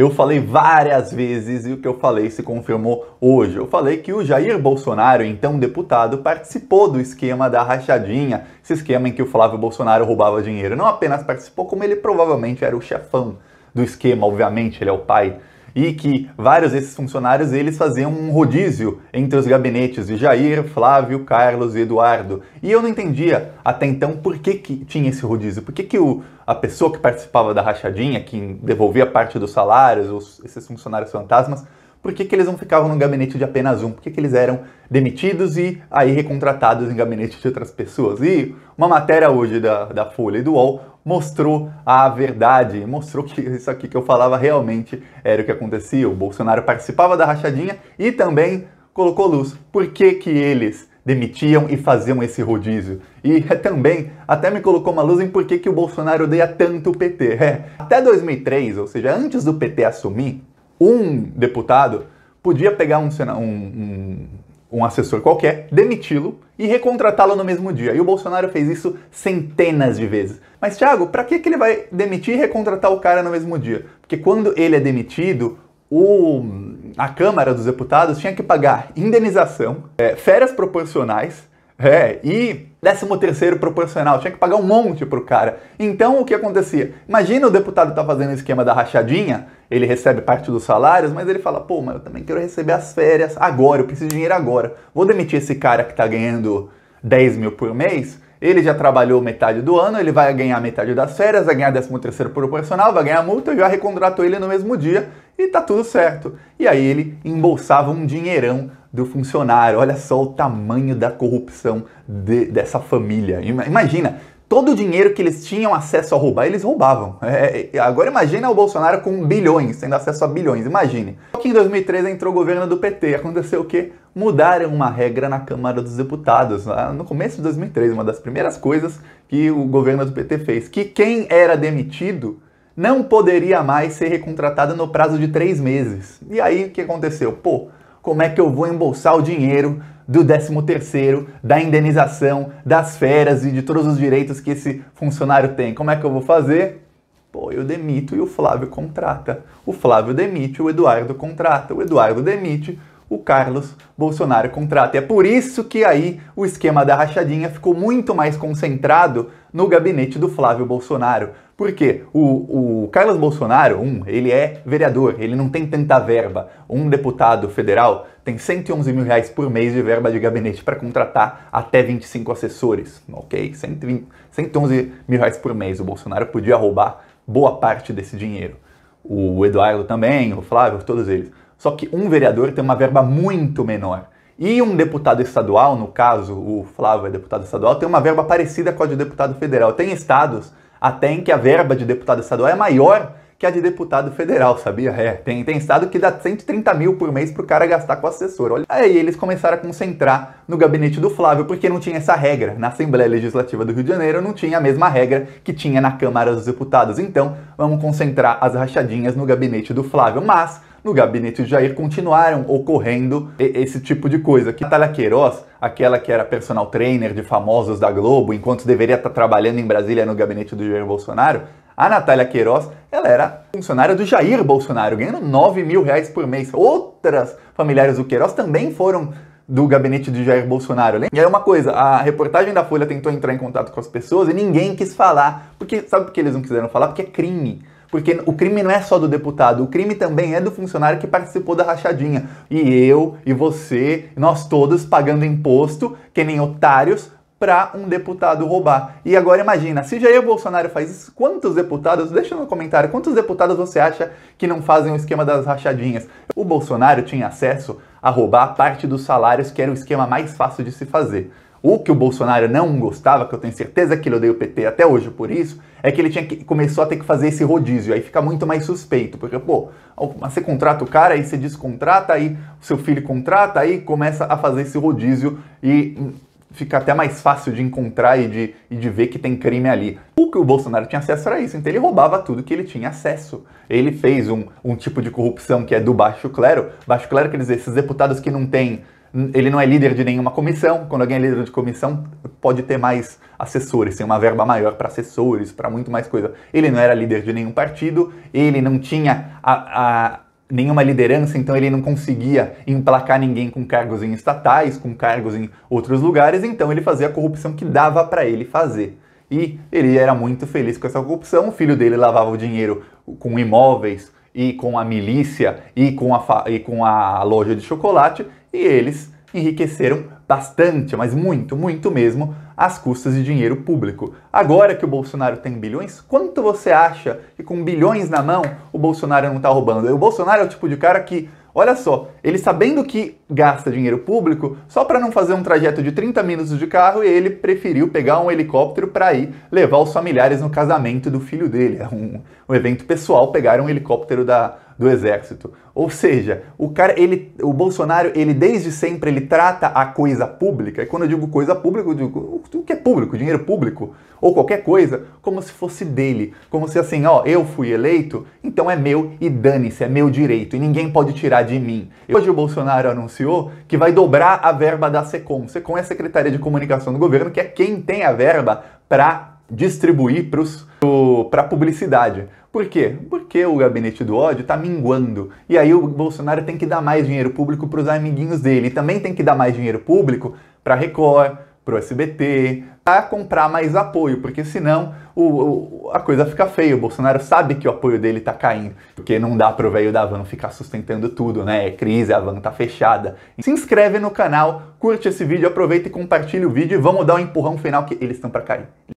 Eu falei várias vezes e o que eu falei se confirmou hoje. Eu falei que o Jair Bolsonaro, então deputado, participou do esquema da rachadinha, esse esquema em que o Flávio Bolsonaro roubava dinheiro. Não apenas participou, como ele provavelmente era o chefão do esquema, obviamente, ele é o pai e que vários desses funcionários eles faziam um rodízio entre os gabinetes de Jair, Flávio, Carlos e Eduardo. E eu não entendia até então por que, que tinha esse rodízio, por que, que o, a pessoa que participava da rachadinha, que devolvia parte dos salários, os, esses funcionários fantasmas, por que, que eles não ficavam no gabinete de apenas um? Por que, que eles eram demitidos e aí recontratados em gabinete de outras pessoas? E uma matéria hoje da, da Folha e do UOL mostrou a verdade, mostrou que isso aqui que eu falava realmente era o que acontecia. O Bolsonaro participava da rachadinha e também colocou luz. Por que, que eles demitiam e faziam esse rodízio. E também até me colocou uma luz em por que, que o Bolsonaro odeia tanto o PT. É, até 2003, ou seja, antes do PT assumir, um deputado podia pegar um, um, um, um assessor qualquer, demiti-lo e recontratá-lo no mesmo dia. E o Bolsonaro fez isso centenas de vezes. Mas, Thiago, para que, que ele vai demitir e recontratar o cara no mesmo dia? Porque quando ele é demitido, o, a Câmara dos Deputados tinha que pagar indenização, é, férias proporcionais é, e décimo terceiro proporcional, tinha que pagar um monte pro cara. Então o que acontecia? Imagina o deputado tá fazendo o esquema da rachadinha, ele recebe parte dos salários, mas ele fala, pô, mas eu também quero receber as férias agora, eu preciso de dinheiro agora. Vou demitir esse cara que tá ganhando 10 mil por mês, ele já trabalhou metade do ano, ele vai ganhar metade das férias, vai ganhar 13 terceiro proporcional, vai ganhar multa, eu já recontrato ele no mesmo dia e tá tudo certo. E aí ele embolsava um dinheirão do funcionário. Olha só o tamanho da corrupção de, dessa família. Imagina, todo o dinheiro que eles tinham acesso a roubar, eles roubavam. É, é, é, agora imagina o Bolsonaro com bilhões, tendo acesso a bilhões, imagine. Só que em 2003 entrou o governo do PT, aconteceu o quê? Mudaram uma regra na Câmara dos Deputados, no começo de 2003, uma das primeiras coisas que o governo do PT fez, que quem era demitido não poderia mais ser recontratado no prazo de três meses. E aí o que aconteceu? Pô, como é que eu vou embolsar o dinheiro do 13º, da indenização, das férias e de todos os direitos que esse funcionário tem. Como é que eu vou fazer? Pô, eu demito e o Flávio contrata. O Flávio demite, o Eduardo contrata. O Eduardo demite, o Carlos Bolsonaro contrata. É por isso que aí o esquema da rachadinha ficou muito mais concentrado no gabinete do Flávio Bolsonaro. Porque o, o Carlos Bolsonaro, um, ele é vereador, ele não tem tanta verba. Um deputado federal tem 111 mil reais por mês de verba de gabinete para contratar até 25 assessores, ok? 120, 111 mil reais por mês. O Bolsonaro podia roubar boa parte desse dinheiro. O Eduardo também, o Flávio, todos eles. Só que um vereador tem uma verba muito menor. E um deputado estadual, no caso, o Flávio é deputado estadual, tem uma verba parecida com a de deputado federal. Tem estados até em que a verba de deputado estadual é maior que a de deputado federal, sabia? É, tem, tem estado que dá 130 mil por mês pro cara gastar com assessor. Olha, aí eles começaram a concentrar no gabinete do Flávio, porque não tinha essa regra. Na Assembleia Legislativa do Rio de Janeiro não tinha a mesma regra que tinha na Câmara dos Deputados. Então, vamos concentrar as rachadinhas no gabinete do Flávio. Mas no gabinete de Jair continuaram ocorrendo esse tipo de coisa. Que Natália Queiroz, aquela que era personal trainer de famosos da Globo, enquanto deveria estar tá trabalhando em Brasília no gabinete do Jair Bolsonaro, a Natália Queiroz, ela era funcionária do Jair Bolsonaro, ganhando 9 mil reais por mês. Outras familiares do Queiroz também foram do gabinete de Jair Bolsonaro. E aí é uma coisa, a reportagem da Folha tentou entrar em contato com as pessoas e ninguém quis falar. Porque sabe por que eles não quiseram falar? Porque é crime. Porque o crime não é só do deputado, o crime também é do funcionário que participou da rachadinha. E eu, e você, nós todos pagando imposto, que nem otários, para um deputado roubar. E agora imagina, se Jair Bolsonaro faz isso, quantos deputados, deixa no comentário, quantos deputados você acha que não fazem o esquema das rachadinhas? O Bolsonaro tinha acesso a roubar parte dos salários, que era o esquema mais fácil de se fazer. O que o Bolsonaro não gostava, que eu tenho certeza que ele odeia o PT até hoje por isso, é que ele tinha que, começou a ter que fazer esse rodízio. Aí fica muito mais suspeito, porque, pô, você contrata o cara, aí você descontrata, aí o seu filho contrata, aí começa a fazer esse rodízio e fica até mais fácil de encontrar e de, e de ver que tem crime ali. O que o Bolsonaro tinha acesso era isso, então ele roubava tudo que ele tinha acesso. Ele fez um, um tipo de corrupção que é do baixo clero. Baixo clero é quer dizer, esses deputados que não têm. Ele não é líder de nenhuma comissão. Quando alguém é líder de comissão, pode ter mais assessores, tem uma verba maior para assessores, para muito mais coisa. Ele não era líder de nenhum partido, ele não tinha a, a nenhuma liderança, então ele não conseguia emplacar ninguém com cargos em estatais, com cargos em outros lugares, então ele fazia a corrupção que dava para ele fazer. E ele era muito feliz com essa corrupção, o filho dele lavava o dinheiro com imóveis e com a milícia e com a, e com a loja de chocolate, e eles enriqueceram bastante, mas muito, muito mesmo, às custas de dinheiro público. Agora que o Bolsonaro tem bilhões, quanto você acha que com bilhões na mão o Bolsonaro não está roubando? o Bolsonaro é o tipo de cara que Olha só, ele sabendo que gasta dinheiro público, só para não fazer um trajeto de 30 minutos de carro, ele preferiu pegar um helicóptero para ir levar os familiares no casamento do filho dele. É um, um evento pessoal pegar um helicóptero da do exército. Ou seja, o cara, ele, o Bolsonaro, ele desde sempre ele trata a coisa pública. E quando eu digo coisa pública, eu digo o que é público, dinheiro público ou qualquer coisa, como se fosse dele, como se assim, ó, eu fui eleito, então é meu e dane-se, é meu direito e ninguém pode tirar de mim. Hoje o Bolsonaro anunciou que vai dobrar a verba da Secom. Secom é a Secretaria de Comunicação do Governo, que é quem tem a verba para distribuir para a publicidade. Por quê? Porque o gabinete do ódio está minguando. E aí o Bolsonaro tem que dar mais dinheiro público para os amiguinhos dele. E também tem que dar mais dinheiro público para Record, para o SBT, para comprar mais apoio, porque senão o, o, a coisa fica feia. O Bolsonaro sabe que o apoio dele está caindo, porque não dá para o velho da van ficar sustentando tudo, né? É crise, a van tá fechada. Se inscreve no canal, curte esse vídeo, aproveita e compartilha o vídeo e vamos dar um empurrão final que eles estão para cair.